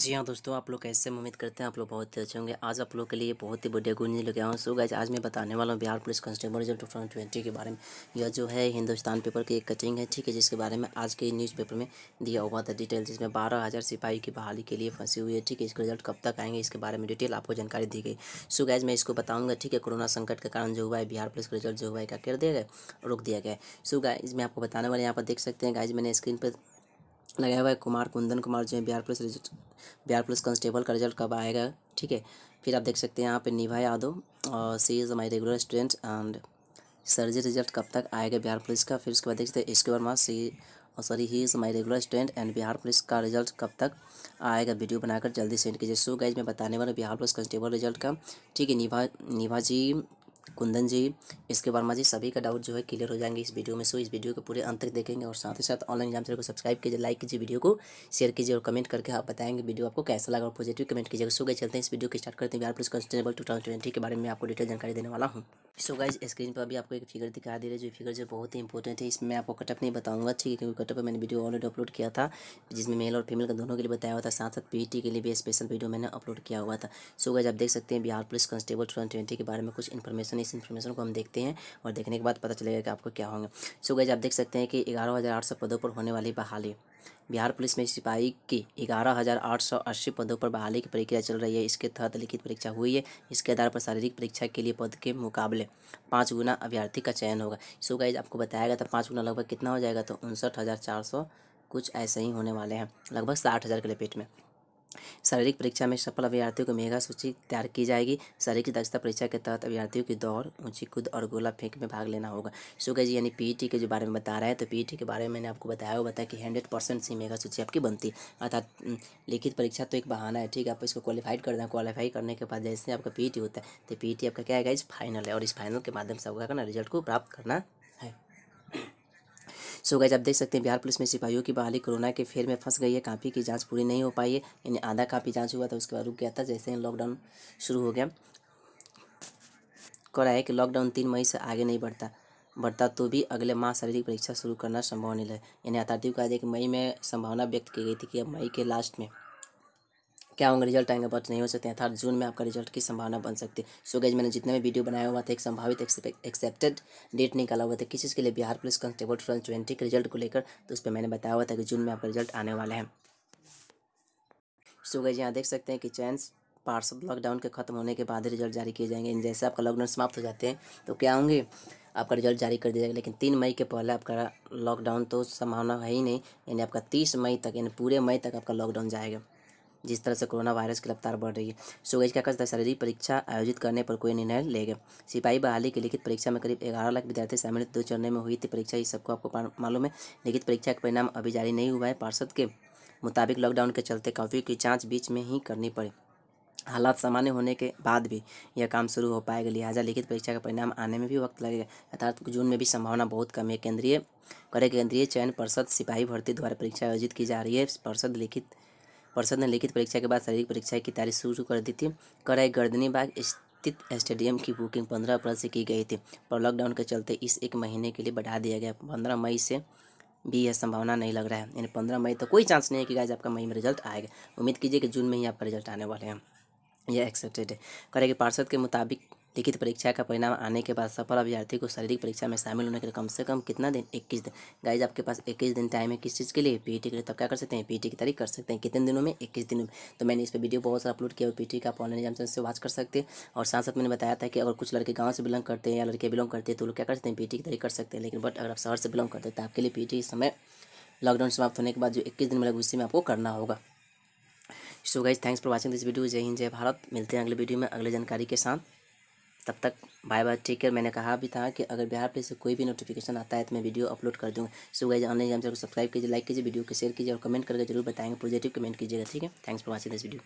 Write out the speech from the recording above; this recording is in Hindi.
जी हाँ दोस्तों आप लोग कैसे उम्मीद करते हैं आप लोग बहुत अच्छे होंगे आज आप लोग के लिए बहुत ही बढ़िया गुड न्यूज़ लेके हूँ सो गाइज आज मैं बताने वाला हूँ Bihar police constable result two thousand twenty के बारे में यह जो है हिंदुस्तान पेपर की एक कटिंग है ठीक है जिसके बारे में आज के न्यूज़ पेपर में दिया हुआ था डिटेल जिसमें बारह हज़ार सिपाही की बहाली के लिए फंसी हुई है ठीक है इसके रिजल्ट कब तक आएंगे इसके बारे में डिटेल आपको जानकारी दी गई सो गाइज मैं इसको बताऊँगा ठीक है कोरोना संकट के कारण जो हुआ है बिहार पुलिस का रिजल्ट जो हुआ है क्या कर दिया गया रोक दिया गया सो गाइज मैं आपको बताने वाले यहाँ पर देख सकते हैं गाइज मैंने स्क्रीन पर लगाया हुआ है कुमार कुंदन कुमार जो है Bihar police result Bihar police constable का रिजल्ट कब आएगा ठीक है फिर आप देख सकते हैं यहाँ पे निभा यादव और she is my regular student and sir ji result कब तक आएगा बिहार पुलिस का फिर उसके बाद देख सकते हैं इसके वर्मा सी और sorry he is my regular student and Bihar police का रिजल्ट कब तक आएगा वीडियो बनाकर जल्दी सेंड कीजिए सो गाइज मैं बताने वाला बिहार पुलिस कांस्टेबल रिजल्ट का ठीक है निभा निभा जी कुंदन जी इसके वर्मा जी सभी का डाउट जो है क्लियर हो जाएंगे इस वीडियो में सो इस वीडियो के पूरे अंत तक देखेंगे और साथ ही साथ ऑनलाइन एग्जाम चैनल को सब्सक्राइब कीजिए लाइक कीजिए वीडियो को शेयर कीजिए और कमेंट करके आप बताएंगे वीडियो आपको कैसा लगा और पॉजिटिव कमेंट कीजिएगा सो गए चलते हैं इस वीडियो को स्टार्ट करते हैं बिहार पुलिस कॉन्स्टेबल टू के बारे में आपको डिटेल जानकारी देने वाला हूँ सो गाइज स्क्रीन पर अभी आपको एक फिगर दिखा दे रही है जो फिगर जो बहुत ही इंपॉर्टेंट है इसमें आपको कटअप नहीं बताऊंगा ठीक है क्योंकि कटअप मैंने वीडियो ऑलरेडी अपलोड किया था जिसमें मेल और फीमेल का दोनों के लिए बताया हुआ था साथ साथ पी के लिए भी स्पेशल वीडियो मैंने अपलोड किया हुआ था सो गाइज आप देख सकते हैं बिहार पुलिस कॉन्स्टेबल टू के बारे में कुछ इन्फॉर्मेशन इन्फॉर्मेशन इस इन्फॉर्मेशन को हम देखते हैं और देखने के बाद पता चलेगा कि आपको क्या होंगे सो गैज आप देख सकते हैं कि ग्यारह हज़ार आठ सौ पदों पर होने वाली बहाली बिहार पुलिस में सिपाही की ग्यारह हज़ार आठ सौ अस्सी पदों पर बहाली की प्रक्रिया चल रही है इसके तहत लिखित परीक्षा हुई है इसके आधार पर शारीरिक परीक्षा के लिए पद के मुकाबले पाँच गुना अभ्यर्थी का चयन होगा सो गैज आपको बताया गया था पाँच गुना लगभग कितना हो जाएगा तो उनसठ कुछ ऐसे ही होने वाले हैं लगभग साठ हज़ार के लपेट में शारीरिक परीक्षा में सफल अभ्यर्थियों को मेगा सूची तैयार की जाएगी शारीरिक दक्षता परीक्षा के तहत अभ्यर्थियों की दौड़ ऊंची कूद और गोला फेंक में भाग लेना होगा सो जी यानी पीईटी के जो बारे में बता रहे हैं तो पीईटी के बारे में मैंने आपको बताया हुआ बताया कि हंड्रेड परसेंट सी मेगा सूची आपकी बनती है अर्थात लिखित परीक्षा तो एक बहाना है ठीक है आप इसको क्वालिफाइड कर दें क्वालिफाई करने के बाद जैसे आपका पी तो आपका क्या है इस फाइनल है और इस फाइनल के माध्यम से आपका ना रिजल्ट को प्राप्त करना सो गैज आप देख सकते हैं बिहार पुलिस में सिपाहियों की बहाली कोरोना के फेर में फंस गई है काफ़ी की जाँच पूरी नहीं हो पाई है यानी आधा काफ़ी जाँच हुआ था उसके बाद रुक गया था जैसे ही लॉकडाउन शुरू हो गया कराया कि लॉकडाउन तीन मई से आगे नहीं बढ़ता बढ़ता तो भी अगले माह शारीरिक परीक्षा शुरू करना संभव नहीं है यानी अथॉरिटी को कि मई में संभावना व्यक्त की गई थी कि अब मई के लास्ट में क्या होंगे रिजल्ट आएंगे बट नहीं हो सकते थर्ड जून में आपका रिजल्ट की संभावना बन सकती है सो गैज मैंने जितने भी वीडियो बनाया हुआ था एक संभावित एक्सेप्टेड डेट निकाला हुआ था किसी चीज़ के लिए Bihar police constable two twenty के रिजल्ट को लेकर तो उस पर मैंने बताया हुआ था कि जून में आपका रिजल्ट आने वाला है सो गैज यहाँ देख सकते हैं कि चैंस पार्सल लॉकडाउन के खत्म होने के बाद रिजल्ट जारी किए जाएंगे जैसे आपका लॉकडाउन समाप्त हो जाते हैं तो क्या होंगे आपका रिजल्ट जारी कर दिया जाएगा लेकिन तीन मई के पहले आपका लॉकडाउन तो संभावना है ही नहीं यानी आपका तीस मई तक यानी पूरे मई तक आपका लॉकडाउन जाएगा जिस तरह से कोरोना वायरस की रफ्तार बढ़ रही है सुगेज कक्षा शारीरिक परीक्षा आयोजित करने पर कोई निर्णय ले गए सिपाही बहाली की लिखित परीक्षा में करीब ग्यारह लाख विद्यार्थी शामिल दो चरण में हुई थी परीक्षा ये सबको आपको मालूम है लिखित परीक्षा का परिणाम अभी जारी नहीं हुआ है पार्षद के मुताबिक लॉकडाउन के चलते कॉपियों की जाँच बीच में ही करनी पड़ी हालात सामान्य होने के बाद भी यह काम शुरू हो पाएगा लिहाजा लिखित परीक्षा का परिणाम आने में भी वक्त लगेगा अर्थात जून में भी संभावना बहुत कम है केंद्रीय करे केंद्रीय चयन पर्षद सिपाही भर्ती द्वारा परीक्षा आयोजित की जा रही है पर्षद लिखित परिषद ने लिखित परीक्षा के बाद शारीरिक परीक्षा की तारीख शुरू कर दी थी कराई गर्दनी बाग स्थित स्टेडियम की बुकिंग पंद्रह अप्रैल से की गई थी पर लॉकडाउन के चलते इस एक महीने के लिए बढ़ा दिया गया पंद्रह मई से भी यह संभावना नहीं लग रहा है यानी पंद्रह मई तो कोई चांस नहीं है कि गाइज आपका मई में रिजल्ट आएगा उम्मीद कीजिए कि जून में ही आपका रिजल्ट आने वाले हैं यह एक्सेप्टेड है करेगी पार्षद के मुताबिक लिखित परीक्षा का परिणाम आने के बाद सफल अभ्यर्थी को शारीरिक परीक्षा में शामिल होने के लिए कम से कम कितना दिन इक्कीस दिन गाइज आपके पास इक्कीस दिन टाइम है किस चीज़ के लिए पी के लिए तब क्या कर सकते हैं पी की तारीख कर सकते हैं कितने दिनों में इक्कीस दिनों में तो मैंने इस पर वीडियो बहुत सारा अपलोड किया और पी का आप ऑनलाइन एग्जाम से वाच कर सकते हैं और साथ साथ मैंने बताया था कि अगर कुछ लड़के गाँव से बिलोंग करते हैं या लड़के बिलोंग करते हैं तो लोग क्या कर सकते हैं पी की तारीख कर सकते हैं लेकिन बट अगर आप शहर से बिलोंग करते हैं तो आपके लिए पी समय लॉकडाउन समाप्त होने के बाद जो इक्कीस दिन मिलेगा उसी में आपको करना होगा so guys thanks for watching this video जय हिंद जय भारत मिलते हैं अगले वीडियो में अगले जानकारी के साथ तब तक बाय बाय टेक केयर मैंने कहा भी था कि अगर बिहार पे से कोई भी नोटिफिकेशन आता है तो मैं वीडियो अपलोड कर दूँगा सो गए ऑनलाइन एग्जाम को सब्सक्राइब कीजिए लाइक कीजिए वीडियो को शेयर कीजिए और कमेंट करके जरूर बताएंगे पॉजिटिव कमेंट कीजिएगा ठीक है thanks for watching this video